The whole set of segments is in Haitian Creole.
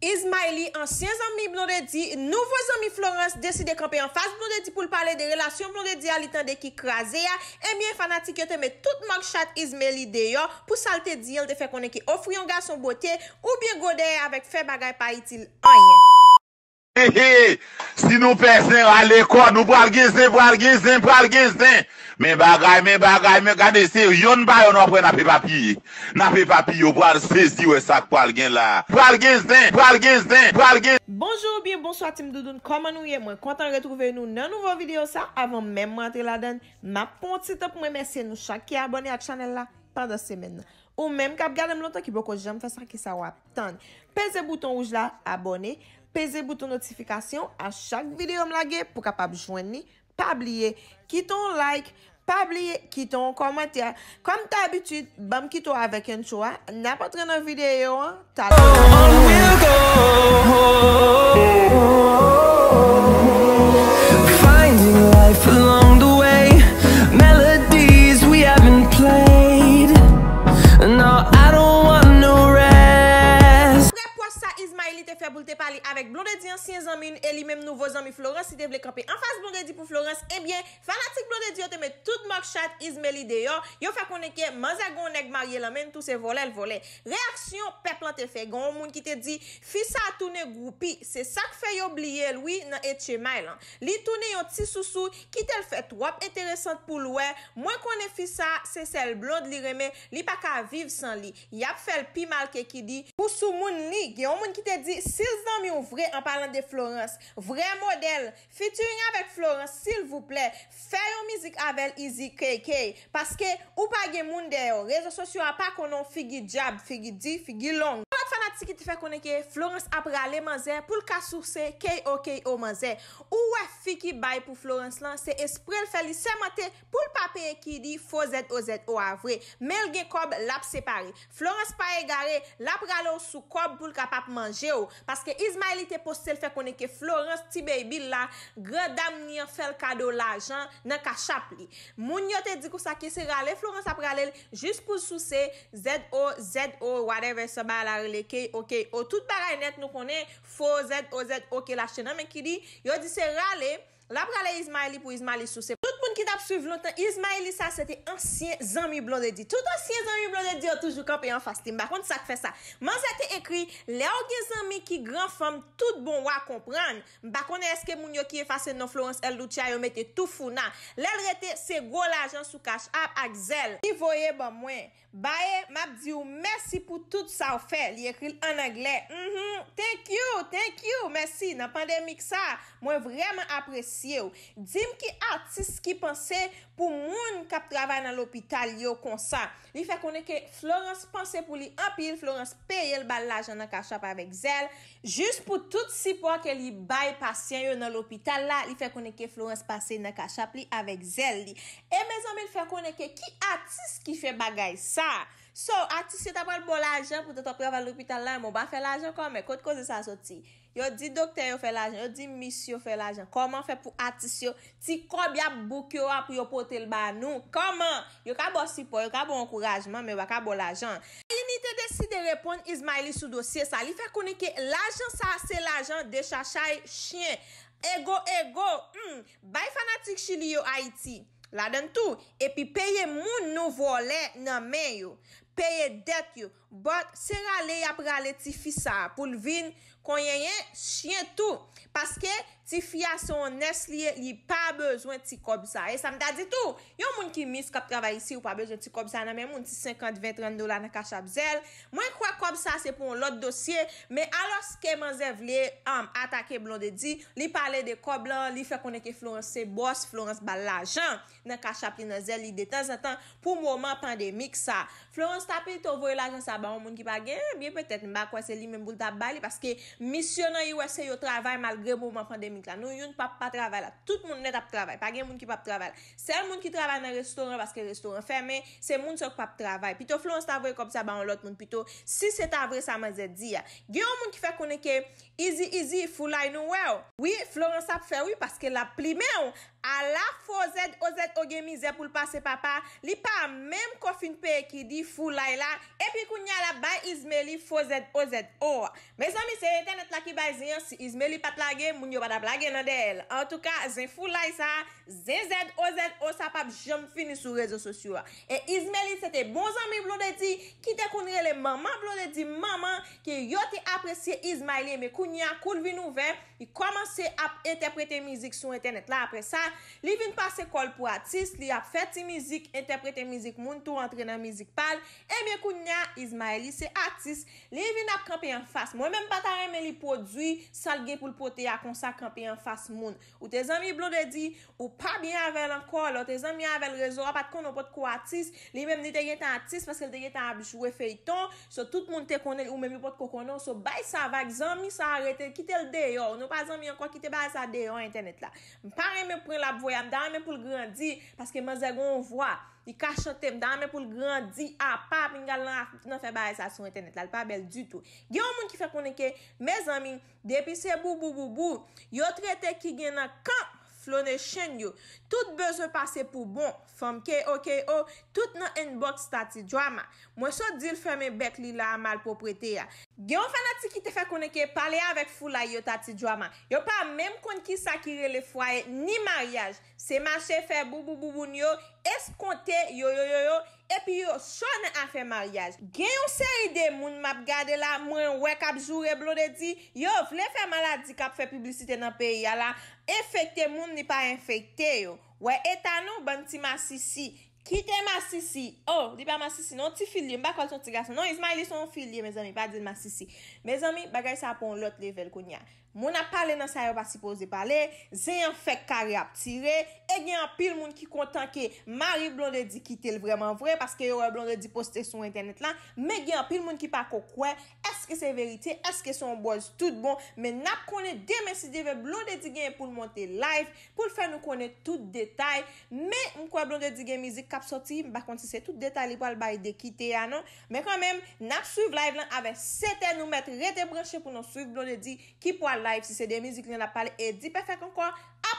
Ismaili, ansyen zami Blondedi, nouvo zami Florence, deside kampe yon fase Blondedi pou lpale de relasyon eh Blondedi alitande ki kraze ya, emye fanatik yo teme tout mokchat Ismaili deyo, pou salte diyel te fe konen ki ofri yon gason bote, ou bien godeye avek fe bagay pa itil anye. He he, si nou pesen, ale kon, nou pwal gen zin, pwal gen zin, pwal gen zin Men bagay, men bagay, men gade se, yon bayo nou pre napi papi Napi papi yo, pwal sezi we sak pwal gen la Pwal gen zin, pwal gen zin, pwal gen zin Bonjour bien, bonsoit Tim Doudoun, koman nou ye mwen? Kontan retrouve nou nan nouvo video sa, avon men mwantre la den Ma ponte sitop mwen mese nou, chakye abone a chanel la, pa da semen Ou men kap gade m lontan ki boko jem fasa ki sa wap tan Peze bouton ouj la, abone Peze bouton notifikasyon a chak videyo m lage pou kapap jwen ni. Pa abliye, kiton like, pa abliye, kiton komentya. Kom ta abitit, bam kito avèk en chwa. Napotre nan videyo, talon. Oh, si yon zami yon e li menm nouvo zami Florens si te vle kapi anfas bon redi pou Florens, ebyen fanatik blon de diyo te men tout mok chat izme li deyo, yo fè konen ke mazagon neg marye lamen tou se volel volel reaksyon peplante fe gen o moun ki te di, fisa a toune goupi, se sak fè yo blye lwi nan etche may lan, li toune yon ti sou sou, ki tel fè twap interesant pou lwe, mwen konen fisa se sel blon li reme, li pak a vive san li, yap fè lpi mal ke ki di, pou sou moun ni, gen o moun ki te di, 6 zami yon vre anpalan de Florence. Vre model. Featuring avèk Florence, s'il vous plè. Fè yon mizik avèl izi kèy kèy. Paske ou pa gen moun de yo. Rezo sosyo apak konon figi jab, figi di, figi long. ki te fe koneke Florence ap rale manze pou l ka sou se key o key o manze. Ou we fi ki bay pou Florence lan se espre l fel li semente pou l pape ki di fo zed o zed o avre. Mel gen kob lap separe. Florence pa e gare lap rale ou sou kob pou l ka pape manje ou. Paske Ismaili te poste l fe koneke Florence ti bebi la gredam ni an fel kado la jan nan ka chap li. Moun yo te di kousa ki se rale Florence ap rale jis pou sou se zed o zed o whatever se ba la rele key Ok, ou oh, tout bagay net nou konen Fo, zed, o zed, ok, la chename ki di Yo di se rale La pralè Ismaili pou Ismaili sou se. Tout moun ki dap suiv loutan, Ismaili sa se te ansyen zami blon de di. Tout ansyen zami blon de di yo toujou kap e yon fasti. Mba kon se te ekri, le ou gen zami ki gran fom tout bon wak kompran. Mba kon eske moun yo ki e fase non Florence L. Lucha yon mette toufou nan. Lel rete se go la jan sou kache ap ak zel. Ti voye ba mwen, ba e map di ou mersi pou tout sa ou fe. Li ekri l en angle. Mhm. Thank you, thank you, mersi nan pandemik sa. Mwen vreman aprese. Dime ki artist ki panse pou moun kap travay nan l'opital yo konsan Li fe koneke Florence panse pou li apil, Florence peye l bal lajan nan kashap avek zel Jus pou tout sipwa ke li baye pasyen yo nan l'opital la Li fe koneke Florence panse nan kashap li avek zel E me zonbe li fe koneke ki artist ki fe bagay sa So artist se ta pal bol lajan pou de to preval l opital la Mou ba fe lajan kon me kote kose sa soti Yo di dokter yo fe lajan, yo di misyo yo fe lajan, koman fe pou atisyon, ti kobya boukyo wap yo pote l banou, koman, yo ka bo sipon, yo ka bo ankourajman, me waka bo lajan. Li nite desi de repon Ismaili sou dosye, sa li fe konike lajan sa se lajan de chachay chien, ego ego, hmm. bay fanatik chili yo Haiti, la den tou, epi peye moun nou volen nan men yo. peye det yo, bot, se rale yap rale ti fisa, pou lvin, konye yon, chyen tou, paske, Ti fya son nes li, li pa bezwen ti kob sa. E, sa mda di tou. Yon moun ki mis kop travay si ou pa bezwen ti kob sa nan men moun ti 50-20-30 dola nan kachap zel. Mwen kwa kob sa se pou lout dosye. Me alos keman zev li, am, atake blon de di, li pale de kob lan, li fe koneke Florence Seboz, Florence Balajan, nan kachap li nan zel li de tan zatan pou mouman pandemik sa. Florence tapil tovo yon lajan sa ba yon moun ki pa gen, biye petet mba kwa se li men boul taba li. Paske misyonan yon wese yon travay malgre pou mouman pandemik. nou yon pap pa travèl, tout moun net ap travèl pa gen moun ki pap travèl, sel moun ki travèl nan restoran, baske restoran fèmè se moun sok pap travèl, pito Florens ta vwè kom sa ban lòt moun, pito si se ta vwè sa ma zè di ya, gen yon moun ki fè koneke izi izi, fulay nou wè wè, Florens ap fè wè, paske la plime yon, ala fò zèd o zèd o gen mizè pou l'pase papè li pa mèm kofin pè ki di fulay la, epi koun nye ala bay izme li fò zèd o zèd o mè san mi se la gen nan de el. En tou ka, jen ful la y sa, zen zed, o zed, o sa pap jom fini sou rezo sosyo a. E Izmeli, sete bon zami blode di, ki te kounre le maman, blode di maman, ki yo te apresye Izmeli, me kounye, koul vi nou ven, i komanse ap interpretè mizik sou internet la apres sa, li vin pase kol pou atis, li ap feti mizik, interpretè mizik, moun tou antre nan mizik pal, e me kounye, Izmeli se atis, li vin ap kampè yon fas, mwen men batare men li podzi, salge pou Ou te zan mi blo de di, ou pa bi anvel ankol, ou te zan mi anvel rezo apat konon pot kwa atis, li mem ni te getan atis paske li te getan apjwe feyton, so tout moun te konel ou mem ni pot kwa konon, so bay sa vak, zan mi sa arete, kite l deyon, nou pa zan mi anko kite bay sa deyon internet la. Mpare mi pren la pvoyan, dame pou l grandi, paske ma zagon vwa. di ka chante mdame pou l gran di apap, mingal nan fe baye sa sou internet, lal pa bel du tou. Gye ou moun ki fe konike, me zamin, depi se bou bou bou bou, yo trete ki gena kanp, Lone chen yo, tout beze pase pou bon Fom ke o, ke o, tout nan enboks ta ti drama Mwen so dil feme bek li la amal po prete ya Gen yon fanati ki te fe koneke pale ya vek fou la yo ta ti drama Yo pa menm kon ki sakire le fwaye ni maryaj Se mache fe bouboubouboun yo, eskonte yo yo yo yo E pi yo sonen a fe maryaj Gen yon se ide moun map gade la Mwen wek ap zure blo de di Yo vle fe maladi kap fe publicite nan peri ya la Enfekte moun li pa enfekte yo. We etanou ban ti masisi. Kite masisi. Oh, li pa masisi. Non ti fili. Mba kol son ti gaso. Non isma li son fili me zami. Pa di masisi. Me zami bagay sa pon lot level koun ya. moun ap pale nan sa yo pa si pose de pale, ze yon fek kare ap tire, e gen an pil moun ki kontan ke mari blonde di ki tel vreman vre, paske yo yon blonde di poste sou internet lan, me gen an pil moun ki pa kou kwen, eske se verite, eske se on boj tout bon, me nap kone demen si deve blonde di gen pou l monte live, pou l fe nou kone tout detay, me mkwa blonde di gen mizik kap soti, bakon si se tout detay li pou al bay de ki te ya non, me kwa menm, nap suv live lan, ave se te nou met rete branche pou nou suv blonde di ki po al live, Si se de mizi ki nan ap pale e di pefek ankon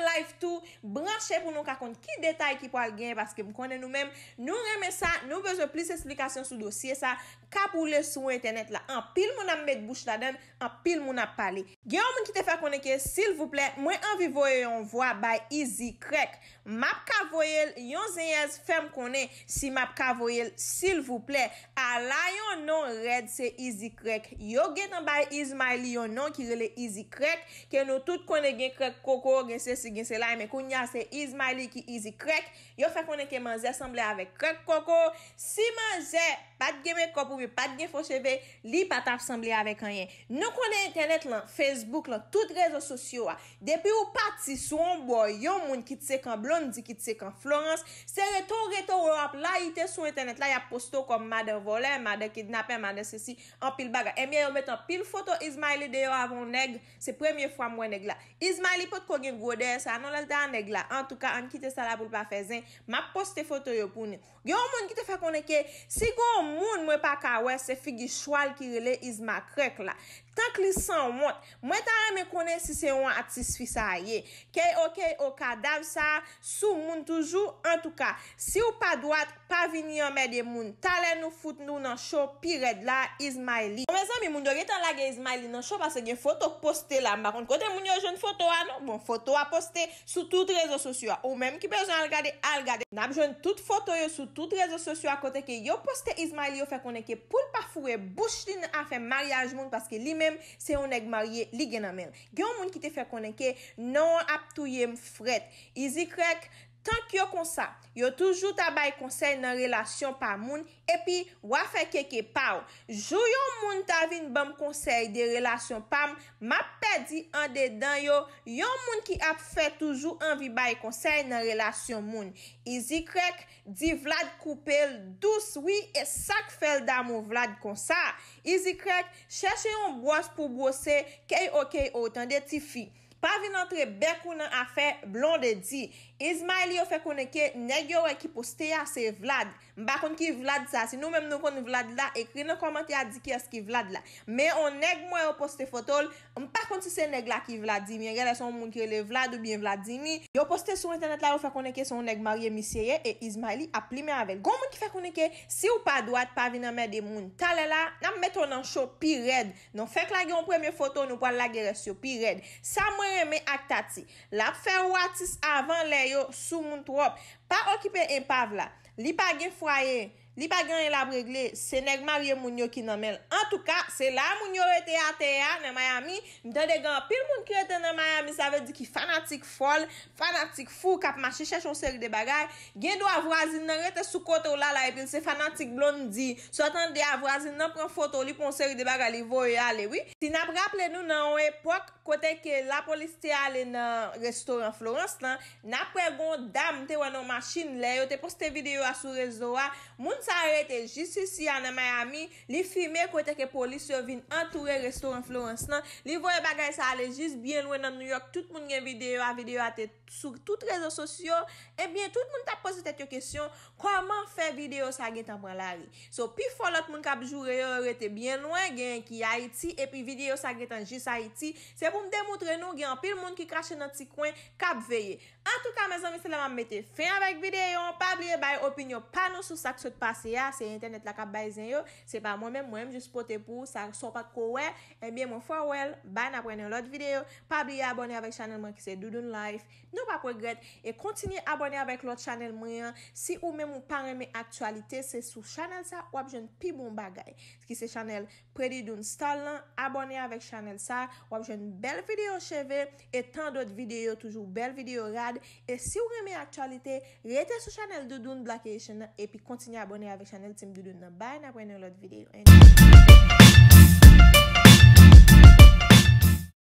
live tou, branche pou nou kakon ki detay ki pou al gen, paske m konen nou mem, nou reme sa, nou bezo plis esplikasyon sou dosye sa, ka pou le sou internet la, an pil moun am mek bouch la den, an pil moun ap pali gen ou moun ki te fè konen ke, sil vouple mwen anvi voye yon vwa bay izi krek, map ka voyel yon zeyez fem konen, si map ka voyel, sil vouple ala yon non red se izi krek, yo gen an bay izmaili yon non ki rele izi krek ke nou tout konen gen krek koko gen se si gen selay men kou nye ase Ismaili ki izi krek. Yo fè konen ke manje asemble avè krek koko. Si manje pat gen men kopou ve pat gen fò cheve, li pat afsemble avè kanyen. Nou konen internet lan, Facebook lan, tout rezo sosyo wa. Depi ou pat si sou anbo, yon moun ki tse kan Blondie, ki tse kan Florence. Se reto reto wap, la ite sou internet la, ya posto kom madè volè, madè kidnapè, madè sè si an pil baga. E eh miye yo metan pil foto Ismaili de yo avon neg, se premier fwa mwen neg la. Ismaili pot konen goder sa anon lal da aneg la. An tou ka, an ki te salapoul pa fezen, ma poste foto yo pou ni. Gyo ou moun ki te fe konen ke, si gyo ou moun mwen pa ka we, se figi chwal ki rele iz ma krek la. Tank li san ou moun, mwen ta reme konen si se ou an atis fi sa ye. Kei ou kei ou ka dav sa, sou moun toujou, an tou ka, si ou pa doat, Ravini yon medye moun talen nou foute nou nan show pi red la Ismaili. Mwen zan mi moun do reten lage Ismaili nan show. Pase gen fotok poste la. Mbakon kote moun yo joun fotowa nou. Moun fotowa poste sou tout rezo sosyo a. Ou menm ki bejan al gade al gade. Nab joun tout fotoyo sou tout rezo sosyo a. Kote ke yo poste Ismaili yo fe koneke. Poul pafou e bouch din a fe maryaj moun. Pase ke li menm se yon e gmarye li gen amel. Gen moun ki te fe koneke. Non ap touye m fret. Izi krek. Tan ki yo konsa, yo toujou ta bay konsey nan relasyon pa moun, epi wafè keke pa w. Jou yon moun ta vin bam konsey de relasyon pa m, mapè di an dedan yo, yon moun ki ap fè toujou an vi bay konsey nan relasyon moun. I zi krek di vlad koupèl dous wii e sak fèl da moun vlad konsa. I zi krek chèche yon bwans pou bwose key okey o tan de ti fi. pa vi nan tre bekou nan afe blon de di. Ismaili yo fe koneke neg yo wè ki poste ya se vlad. Mba kon ki vlad sa. Si nou menm nou kon vlad la, ekri nan komant ya di ki as ki vlad la. Me on neg mwen yo poste fotol. Mba kon si se neg la ki vlad di. Mwen gen la son moun ki le vlad ou bien vlad di ni. Yo poste sou internet la yo fe koneke son neg marie misyeye e Ismaili ap li men avèl. Gon moun ki fe koneke si ou pa doat pa vi nan med e moun talè la, nan meton nan show pi red. Non fek lage yon premye fotol nou pa lage resyo pi red. Sa mwen mè ak tati. La fè watis avan lè yo sou moun twop. Pa okipe en pav la. Li pa gen fwayen. li pa gen y la bregle, se neg marye moun yo ki nan men. En tou ka, se la moun yo rete ate ya nan Miami mi den de gen, pil moun kretan nan Miami sa ve di ki fanatik fol, fanatik fou kap mache chèchon seri de bagay gen do avwazin nan rete sou kote ou la la epil se fanatik blondi sotan de avwazin nan pren foto li pon seri de bagay li voye ale, oui? Ti nap rapple nou nan wè, pok kote ke la polis te ale nan Restoran Florence lan, nap pregon dam te wè nan machine le, yo te poste video a sou rezo wa, moun sa rete jisisi ane Miami, li firme koteke polis yo vin antoure Restoran Florence nan, li voye bagay sa ale jis biyen lwen nan New York, tout moun gen videyo, a videyo ate souk tout rezo sosyo, ebyen eh tout moun ta pose tete yo kesyon, koman fe videyo sa gen tan pralari? So, pi folot moun kap jure yo rete biyen lwen gen ki Haiti, e pi videyo sa gen tan jis Haiti, se pou m demoutre nou gen, pi moun ki krashe nan ti kwen, kap veye. En tout ka, mè zanmise lèman, mè te fey avèk videyo, pa bliye baye opinyo, pa nou sou sak sou te pa se ya, se internet la ka bayzen yo, se pa mwen men mwen jes potepou, sa son pa kowe, e mwen mwen fawel, bay na prene lout videyo, pa biye abone avek chanel mwen ki se doun life, nou pa pregret, e kontini abone avek lout chanel mwen, si ou men mwen par me aktualite, se sou chanel sa, wap jen pi bon bagay, ki se chanel predi doun stallan, abone avek chanel sa, wap jen bel videyo cheve, e tan dot videyo, toujou bel videyo rad, e si ou reme aktualite, rete sou chanel doun blokation, e pi kontini abone may avy chanel ti mdou doon doon. Bye, na pwene yon lot videyo.